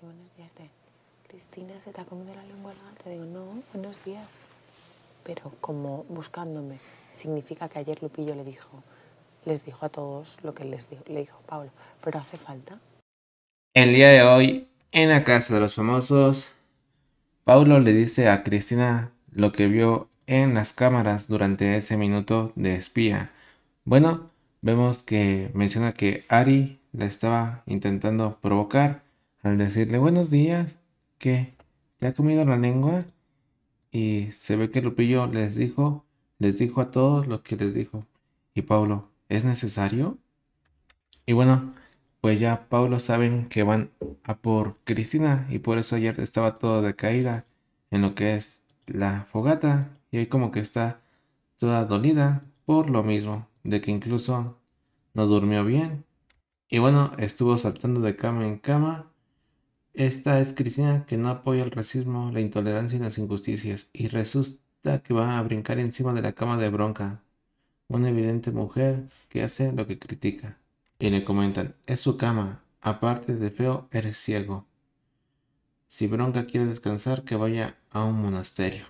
buenos días de Cristina, ¿se te ha comido la lengua Te digo, no, buenos días. Pero como buscándome, significa que ayer Lupillo le dijo, les dijo a todos lo que les dijo, le dijo Pablo, pero hace falta. El día de hoy, en la casa de los famosos, Pablo le dice a Cristina lo que vio en las cámaras durante ese minuto de espía. Bueno, vemos que menciona que Ari la estaba intentando provocar al decirle buenos días, Que ¿Te ha comido la lengua? Y se ve que Lupillo les dijo, les dijo a todos lo que les dijo. Y Pablo, ¿es necesario? Y bueno, pues ya Pablo saben que van a por Cristina y por eso ayer estaba todo de caída en lo que es la fogata y ahí como que está toda dolida por lo mismo, de que incluso no durmió bien. Y bueno, estuvo saltando de cama en cama esta es Cristina que no apoya el racismo, la intolerancia y las injusticias, y resulta que va a brincar encima de la cama de bronca. Una evidente mujer que hace lo que critica. Y le comentan, es su cama, aparte de feo, eres ciego. Si Bronca quiere descansar, que vaya a un monasterio.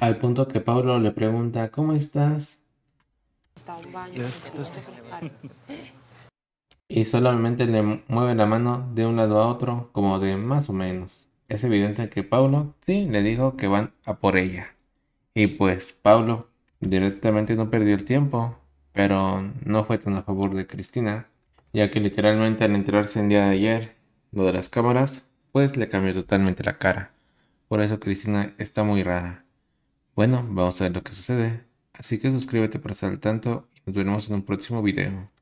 Al punto que Pablo le pregunta, ¿cómo estás? Está un baño. Ah, y solamente le mueve la mano de un lado a otro como de más o menos. Es evidente que Pablo sí le dijo que van a por ella. Y pues Pablo directamente no perdió el tiempo, pero no fue tan a favor de Cristina, ya que literalmente al enterarse el día de ayer lo de las cámaras, pues le cambió totalmente la cara. Por eso Cristina está muy rara. Bueno, vamos a ver lo que sucede. Así que suscríbete para estar al tanto y nos veremos en un próximo video.